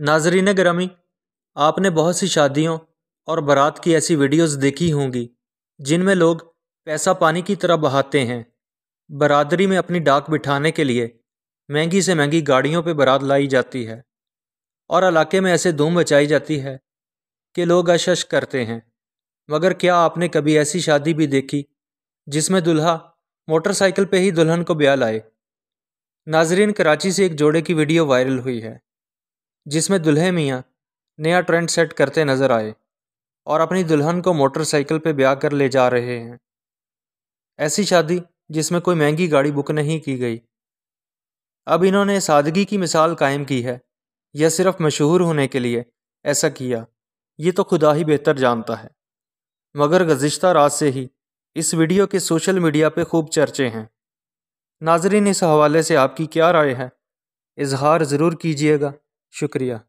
नाजरीन ग्रामी आपने बहुत सी शादियों और बारात की ऐसी वीडियोस देखी होंगी जिनमें लोग पैसा पानी की तरह बहाते हैं बरादरी में अपनी डाक बिठाने के लिए महंगी से महंगी गाड़ियों पर बारात लाई जाती है और इलाके में ऐसे धूम बचाई जाती है कि लोग अशश करते हैं मगर क्या आपने कभी ऐसी शादी भी देखी जिसमें दुल्हा मोटरसाइकिल पर ही दुल्हन को ब्याह लाए नाजरीन कराची से एक जोड़े की वीडियो वायरल हुई है जिसमें दुल्हे मियाँ नया ट्रेंड सेट करते नज़र आए और अपनी दुल्हन को मोटरसाइकिल पर ब्याह कर ले जा रहे हैं ऐसी शादी जिसमें कोई महंगी गाड़ी बुक नहीं की गई अब इन्होंने सादगी की मिसाल कायम की है यह सिर्फ मशहूर होने के लिए ऐसा किया ये तो खुदा ही बेहतर जानता है मगर गुज्तर रात से ही इस वीडियो के सोशल मीडिया पे खूब चर्चे हैं नाजरीन इस हवाले से आपकी क्या राय है इजहार ज़रूर कीजिएगा शुक्रिया